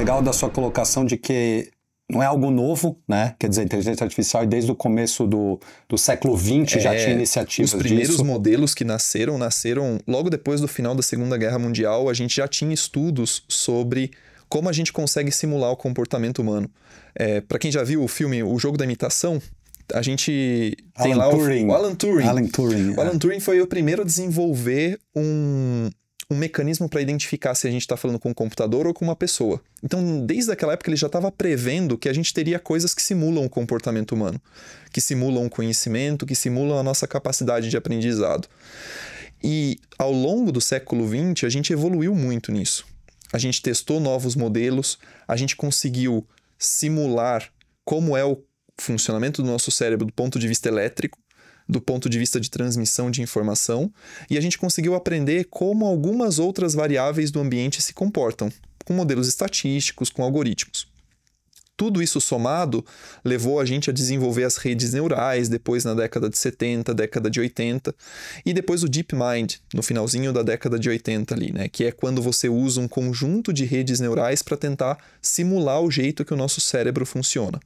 legal da sua colocação de que não é algo novo, né? Quer dizer, a inteligência artificial desde o começo do, do século XX é, já tinha iniciativas. Os primeiros disso. modelos que nasceram, nasceram logo depois do final da Segunda Guerra Mundial. A gente já tinha estudos sobre como a gente consegue simular o comportamento humano. É, Para quem já viu o filme O Jogo da Imitação, a gente Alan tem lá Turing. O, o Alan Turing. Alan Turing. O Alan é. Turing foi o primeiro a desenvolver um, um mecanismo para identificar se a gente está falando com um computador ou com uma pessoa. Então, desde aquela época, ele já estava prevendo que a gente teria coisas que simulam o comportamento humano, que simulam o conhecimento, que simulam a nossa capacidade de aprendizado. E ao longo do século XX, a gente evoluiu muito nisso. A gente testou novos modelos, a gente conseguiu simular como é o funcionamento do nosso cérebro do ponto de vista elétrico do ponto de vista de transmissão de informação, e a gente conseguiu aprender como algumas outras variáveis do ambiente se comportam, com modelos estatísticos, com algoritmos. Tudo isso somado levou a gente a desenvolver as redes neurais, depois na década de 70, década de 80, e depois o DeepMind, no finalzinho da década de 80 ali, né? Que é quando você usa um conjunto de redes neurais para tentar simular o jeito que o nosso cérebro funciona.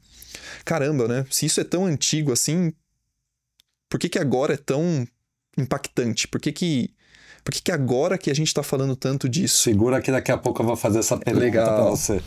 Caramba, né? Se isso é tão antigo assim, por que, que agora é tão impactante? Por que, que por que, que, agora que a gente está falando tanto disso? Segura que daqui a pouco eu vou fazer essa é pergunta para você.